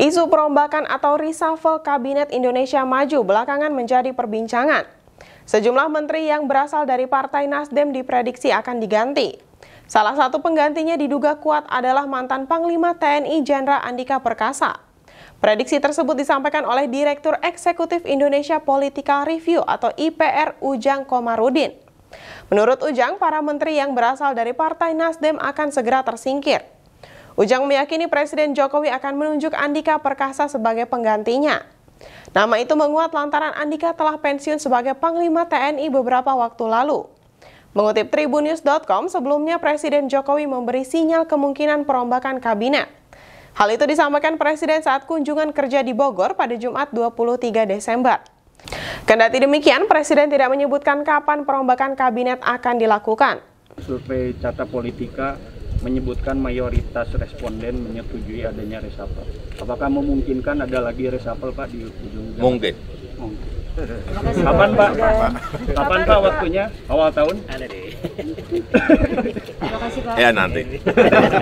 Isu perombakan atau reshuffle Kabinet Indonesia Maju belakangan menjadi perbincangan. Sejumlah menteri yang berasal dari Partai Nasdem diprediksi akan diganti. Salah satu penggantinya diduga kuat adalah mantan Panglima TNI Jenderal Andika Perkasa. Prediksi tersebut disampaikan oleh Direktur Eksekutif Indonesia Political Review atau IPR Ujang Komarudin. Menurut Ujang, para menteri yang berasal dari Partai Nasdem akan segera tersingkir. Ujang meyakini Presiden Jokowi akan menunjuk Andika Perkasa sebagai penggantinya. Nama itu menguat lantaran Andika telah pensiun sebagai Panglima TNI beberapa waktu lalu. Mengutip Tribunnews.com, sebelumnya Presiden Jokowi memberi sinyal kemungkinan perombakan kabinet. Hal itu disampaikan Presiden saat kunjungan kerja di Bogor pada Jumat 23 Desember. Kendati demikian, Presiden tidak menyebutkan kapan perombakan kabinet akan dilakukan. Survei Carta Politika menyebutkan mayoritas responden menyetujui adanya reshuffle. Apakah memungkinkan ada lagi reshuffle Pak di ujung? Mungkin. Mungkin. Kapan Pak? Kapan Pak waktunya? Awal tahun? Ada deh. Terima kasih Pak. Ya nanti.